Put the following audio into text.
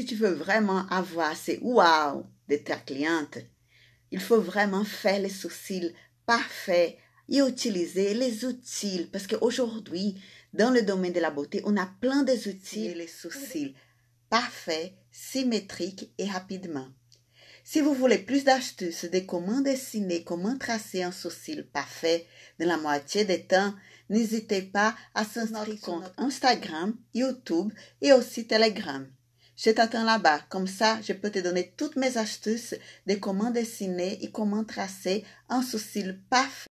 Si tu veux vraiment avoir ces wow de ta cliente, il faut vraiment faire les sourcils parfaits et utiliser les outils. Parce qu'aujourd'hui, dans le domaine de la beauté, on a plein des outils les sourcils parfaits, symétriques et rapidement. Si vous voulez plus d'astuces de comment dessiner, comment tracer un sourcil parfait dans la moitié des temps, n'hésitez pas à s'inscrire sur Instagram, YouTube et aussi Telegram. Je t'attends là-bas. Comme ça, je peux te donner toutes mes astuces de comment dessiner et comment tracer un sourcil paf